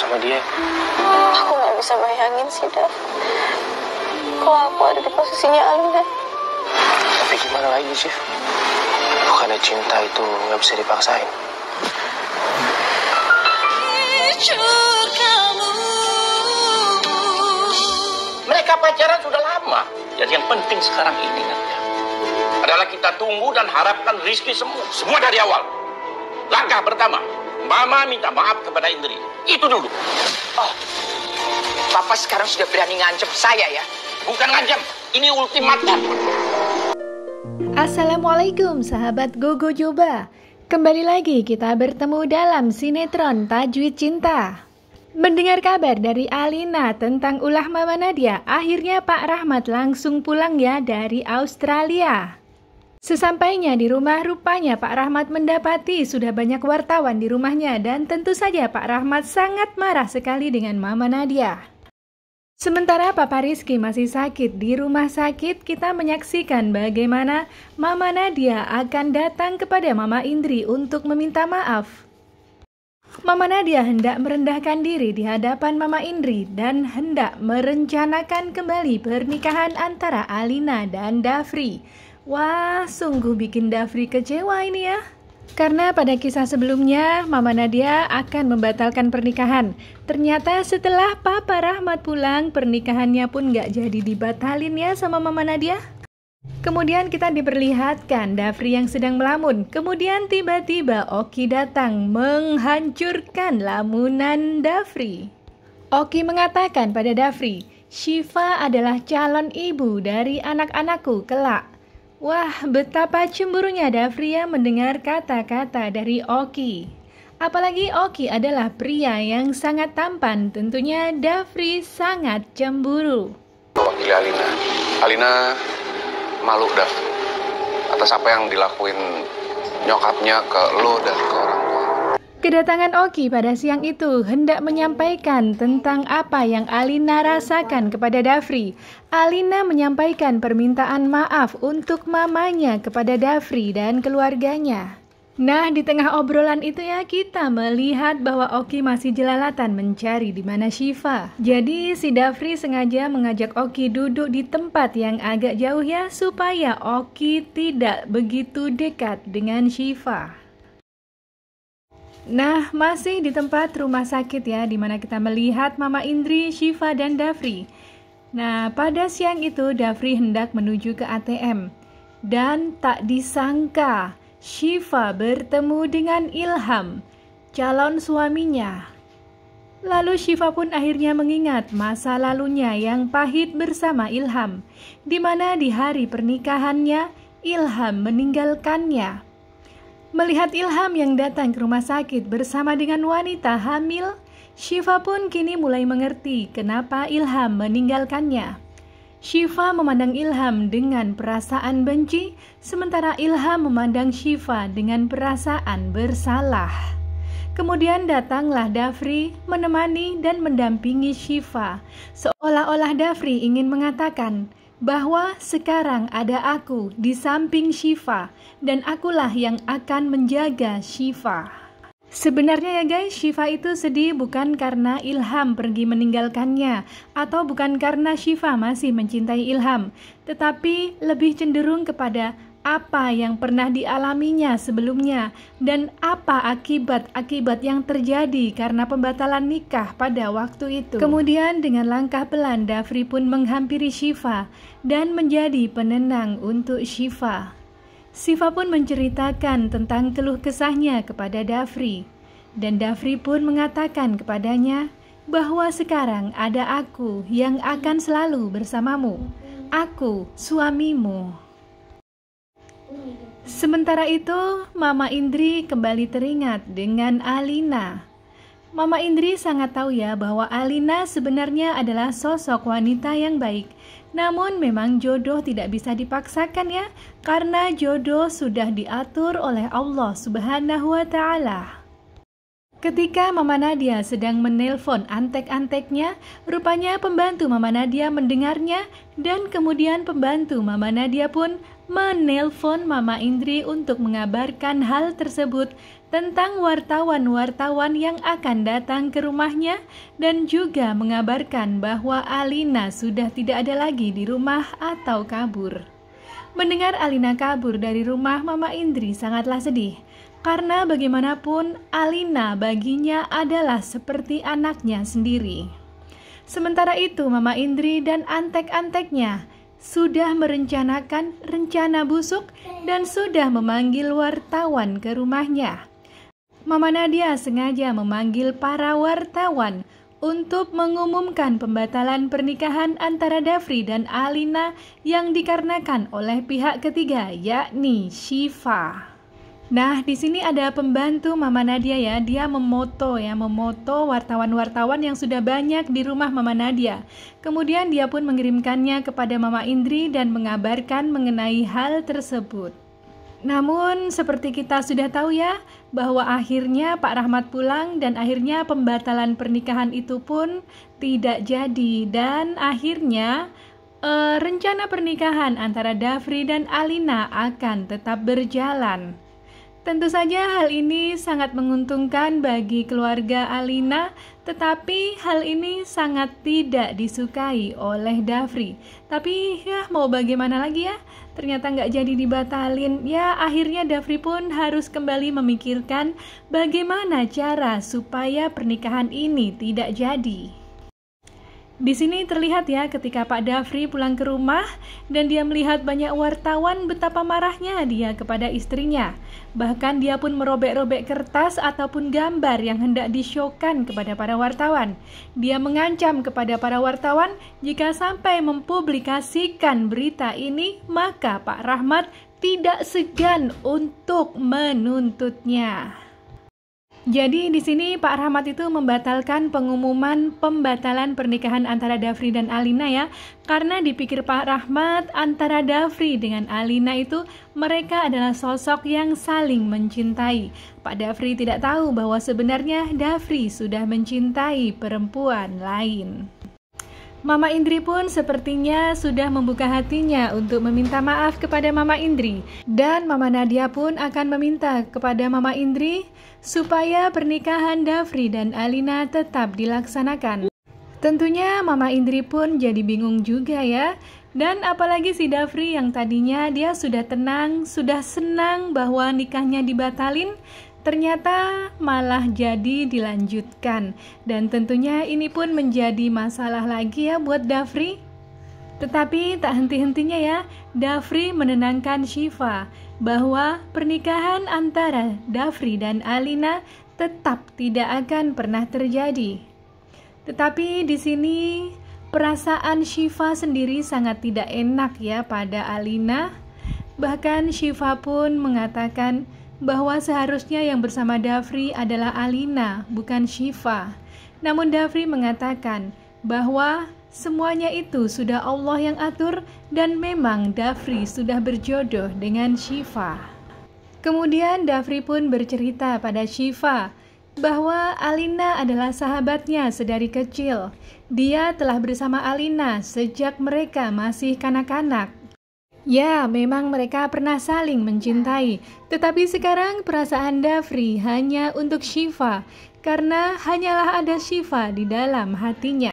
sama dia? Aku nggak bisa bayangin sih, dar, Kalau aku ada di posisinya Alina. Tapi gimana lagi, sih Bukannya cinta itu nggak bisa dipaksain. Mereka pacaran sudah lama. Jadi yang penting sekarang ini Nadia, adalah kita tunggu dan harapkan Rizky sembuh. Semua dari awal. Langkah pertama, Mama minta maaf kepada Indri. Itu dulu. Oh, Papa sekarang sudah berani ngancam saya ya? Bukan ngancam, ini ultimatum. Assalamualaikum sahabat Gogo Joba. Kembali lagi kita bertemu dalam sinetron Tajwid Cinta. Mendengar kabar dari Alina tentang ulah Mama Nadia, akhirnya Pak Rahmat langsung pulang ya dari Australia. Sesampainya di rumah, rupanya Pak Rahmat mendapati sudah banyak wartawan di rumahnya dan tentu saja Pak Rahmat sangat marah sekali dengan Mama Nadia. Sementara Papa Rizky masih sakit di rumah sakit, kita menyaksikan bagaimana Mama Nadia akan datang kepada Mama Indri untuk meminta maaf. Mama Nadia hendak merendahkan diri di hadapan Mama Indri dan hendak merencanakan kembali pernikahan antara Alina dan Dafri. Wah, sungguh bikin Dafri kecewa ini ya. Karena pada kisah sebelumnya, Mama Nadia akan membatalkan pernikahan. Ternyata setelah Papa Rahmat pulang, pernikahannya pun gak jadi dibatalin ya sama Mama Nadia. Kemudian kita diperlihatkan Dafri yang sedang melamun. Kemudian tiba-tiba Oki datang menghancurkan lamunan Dafri. Oki mengatakan pada Dafri, Shiva adalah calon ibu dari anak-anakku kelak. Wah, betapa cemburunya Davria mendengar kata-kata dari Oki. Apalagi Oki adalah pria yang sangat tampan, tentunya Davri sangat cemburu. Panggil Alina. Alina malu, Dav. Atas apa yang dilakuin nyokapnya ke lo dan ke orang Kedatangan Oki pada siang itu hendak menyampaikan tentang apa yang Alina rasakan kepada Dafri. Alina menyampaikan permintaan maaf untuk mamanya kepada Dafri dan keluarganya. Nah, di tengah obrolan itu ya kita melihat bahwa Oki masih jelalatan mencari di mana Shiva. Jadi si Dafri sengaja mengajak Oki duduk di tempat yang agak jauh ya supaya Oki tidak begitu dekat dengan Shiva. Nah, masih di tempat rumah sakit ya, di mana kita melihat Mama Indri, Shiva, dan Davri. Nah, pada siang itu Davri hendak menuju ke ATM. Dan tak disangka, Shiva bertemu dengan Ilham, calon suaminya. Lalu Shiva pun akhirnya mengingat masa lalunya yang pahit bersama Ilham, di mana di hari pernikahannya Ilham meninggalkannya. Melihat Ilham yang datang ke rumah sakit bersama dengan wanita hamil, Shiva pun kini mulai mengerti kenapa Ilham meninggalkannya. Shiva memandang Ilham dengan perasaan benci, sementara Ilham memandang Shiva dengan perasaan bersalah. Kemudian datanglah Dafri menemani dan mendampingi Shiva, seolah-olah Dafri ingin mengatakan, bahwa sekarang ada aku di samping Shiva dan akulah yang akan menjaga Shiva. Sebenarnya ya guys, Shiva itu sedih bukan karena Ilham pergi meninggalkannya atau bukan karena Shiva masih mencintai Ilham, tetapi lebih cenderung kepada apa yang pernah dialaminya sebelumnya dan apa akibat-akibat yang terjadi karena pembatalan nikah pada waktu itu. Kemudian dengan langkah pelan, Dafri pun menghampiri Shiva dan menjadi penenang untuk Shiva. Shiva pun menceritakan tentang keluh kesahnya kepada Dafri. Dan Dafri pun mengatakan kepadanya bahwa sekarang ada aku yang akan selalu bersamamu. Aku suamimu. Sementara itu, Mama Indri kembali teringat dengan Alina. Mama Indri sangat tahu ya bahwa Alina sebenarnya adalah sosok wanita yang baik. Namun memang jodoh tidak bisa dipaksakan ya, karena jodoh sudah diatur oleh Allah Subhanahu wa taala. Ketika Mama Nadia sedang menelpon antek-anteknya, rupanya pembantu Mama Nadia mendengarnya dan kemudian pembantu Mama Nadia pun menelpon Mama Indri untuk mengabarkan hal tersebut tentang wartawan-wartawan yang akan datang ke rumahnya dan juga mengabarkan bahwa Alina sudah tidak ada lagi di rumah atau kabur. Mendengar Alina kabur dari rumah Mama Indri sangatlah sedih karena bagaimanapun, Alina baginya adalah seperti anaknya sendiri. Sementara itu, Mama Indri dan antek-anteknya sudah merencanakan rencana busuk dan sudah memanggil wartawan ke rumahnya. Mama Nadia sengaja memanggil para wartawan untuk mengumumkan pembatalan pernikahan antara Davri dan Alina yang dikarenakan oleh pihak ketiga, yakni Shiva. Nah, di sini ada pembantu Mama Nadia ya. Dia memoto ya, memoto wartawan-wartawan yang sudah banyak di rumah Mama Nadia. Kemudian dia pun mengirimkannya kepada Mama Indri dan mengabarkan mengenai hal tersebut. Namun seperti kita sudah tahu ya bahwa akhirnya Pak Rahmat pulang dan akhirnya pembatalan pernikahan itu pun tidak jadi dan akhirnya eh, rencana pernikahan antara Davri dan Alina akan tetap berjalan. Tentu saja hal ini sangat menguntungkan bagi keluarga Alina, tetapi hal ini sangat tidak disukai oleh Davri. Tapi ya mau bagaimana lagi ya, ternyata nggak jadi dibatalin. Ya akhirnya Davri pun harus kembali memikirkan bagaimana cara supaya pernikahan ini tidak jadi. Di sini terlihat ya ketika Pak Dafri pulang ke rumah dan dia melihat banyak wartawan betapa marahnya dia kepada istrinya. Bahkan dia pun merobek-robek kertas ataupun gambar yang hendak disyokan kepada para wartawan. Dia mengancam kepada para wartawan jika sampai mempublikasikan berita ini maka Pak Rahmat tidak segan untuk menuntutnya. Jadi di sini Pak Rahmat itu membatalkan pengumuman pembatalan pernikahan antara Davri dan Alina ya. Karena dipikir Pak Rahmat antara Davri dengan Alina itu mereka adalah sosok yang saling mencintai. Pak Davri tidak tahu bahwa sebenarnya Davri sudah mencintai perempuan lain. Mama Indri pun sepertinya sudah membuka hatinya untuk meminta maaf kepada Mama Indri dan Mama Nadia pun akan meminta kepada Mama Indri supaya pernikahan Davri dan Alina tetap dilaksanakan. Tentunya Mama Indri pun jadi bingung juga ya. Dan apalagi si Davri yang tadinya dia sudah tenang, sudah senang bahwa nikahnya dibatalin, ternyata malah jadi dilanjutkan. Dan tentunya ini pun menjadi masalah lagi ya buat Dafri. Tetapi tak henti-hentinya ya, Dafri menenangkan Shiva bahwa pernikahan antara Dafri dan Alina tetap tidak akan pernah terjadi. Tetapi di sini perasaan Shiva sendiri sangat tidak enak ya pada Alina. Bahkan Shiva pun mengatakan, bahwa seharusnya yang bersama Dafri adalah Alina, bukan Shiva. Namun Dafri mengatakan bahwa semuanya itu sudah Allah yang atur dan memang Dafri sudah berjodoh dengan Shiva. Kemudian Dafri pun bercerita pada Shiva bahwa Alina adalah sahabatnya sedari kecil. Dia telah bersama Alina sejak mereka masih kanak-kanak. Ya, memang mereka pernah saling mencintai, tetapi sekarang perasaan Davri hanya untuk Shiva, karena hanyalah ada Shiva di dalam hatinya.